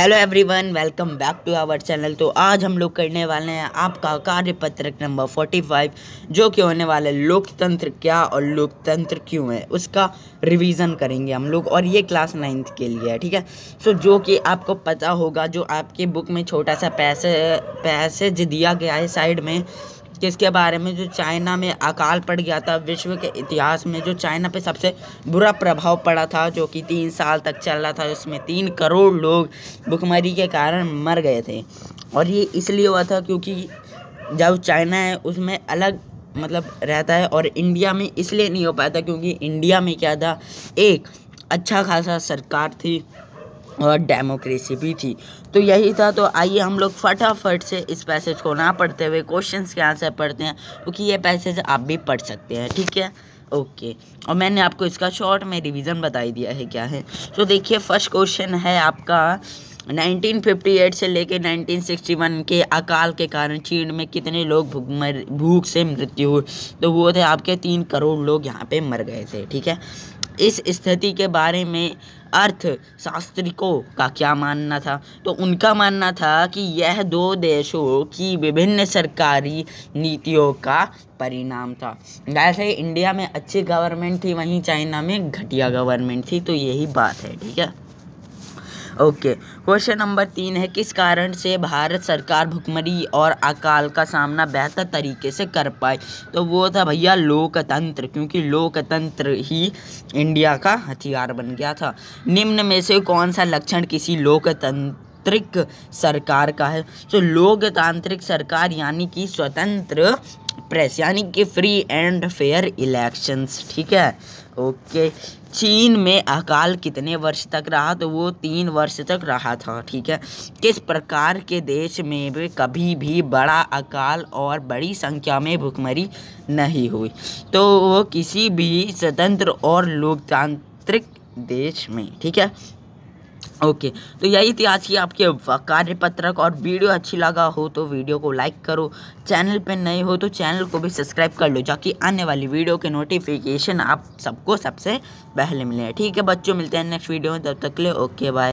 hello everyone welcome back to our channel तो आज हम लोग करने वाले हैं आपका कार्य पत्रक नंबर 45 जो कि होने वाला है लोकतंत्र क्या और लोकतंत्र क्यों है उसका रिवीजन करेंगे हम लोग और ये क्लास नाइन्थ के लिए है ठीक है सो जो कि आपको पता होगा जो आपके बुक में छोटा सा पैसे पैसेज दिया गया है साइड में किसके बारे में जो चाइना में अकाल पड़ गया था विश्व के इतिहास में जो चाइना पे सबसे बुरा प्रभाव पड़ा था जो कि तीन साल तक चल रहा था उसमें तीन करोड़ लोग भुखमरी के कारण मर गए थे और ये इसलिए हुआ था क्योंकि जब चाइना है उसमें अलग मतलब रहता है और इंडिया में इसलिए नहीं हो पाया था क्योंकि इंडिया में क्या था एक अच्छा खासा सरकार थी और डेमोक्रेसी भी थी तो यही था तो आइए हम लोग फटाफट से इस पैसेज को ना पढ़ते हुए क्वेश्चंस के आंसर पढ़ते हैं क्योंकि ये पैसेज आप भी पढ़ सकते हैं ठीक है ओके और मैंने आपको इसका शॉर्ट में रिवीजन बताई दिया है क्या है तो देखिए फर्स्ट क्वेश्चन है आपका 1958 से लेकर 1961 के अकाल के कारण चीन में कितने लोग भूख भूख से मृत्यु हुई तो वो थे आपके तीन करोड़ लोग यहाँ पे मर गए थे ठीक है इस स्थिति के बारे में अर्थशास्त्रिकों का क्या मानना था तो उनका मानना था कि यह दो देशों की विभिन्न सरकारी नीतियों का परिणाम था वैसे इंडिया में अच्छी गवर्नमेंट थी वहीं चाइना में घटिया गवर्नमेंट थी तो यही बात है ठीक है ओके क्वेश्चन नंबर तीन है किस कारण से भारत सरकार भुखमरी और अकाल का सामना बेहतर तरीके से कर पाए तो वो था भैया लोकतंत्र क्योंकि लोकतंत्र ही इंडिया का हथियार बन गया था निम्न में से कौन सा लक्षण किसी लोकतंत्र तांत्रिक सरकार का है तो लोकतांत्रिक सरकार यानी कि स्वतंत्र प्रेस यानी कि फ्री एंड फेयर इलेक्शंस ठीक है ओके चीन में अकाल कितने वर्ष तक रहा तो वो तीन वर्ष तक रहा था ठीक है किस प्रकार के देश में भी कभी भी बड़ा अकाल और बड़ी संख्या में भुखमरी नहीं हुई तो वो किसी भी स्वतंत्र और लोकतांत्रिक देश में ठीक है ओके okay, तो यही थी आज की आपके कार्यपत्रक और वीडियो अच्छी लगा हो तो वीडियो को लाइक करो चैनल पे नए हो तो चैनल को भी सब्सक्राइब कर लो ताकि आने वाली वीडियो के नोटिफिकेशन आप सबको सबसे पहले मिले ठीक है बच्चों मिलते हैं नेक्स्ट वीडियो में तब तक ले ओके बाय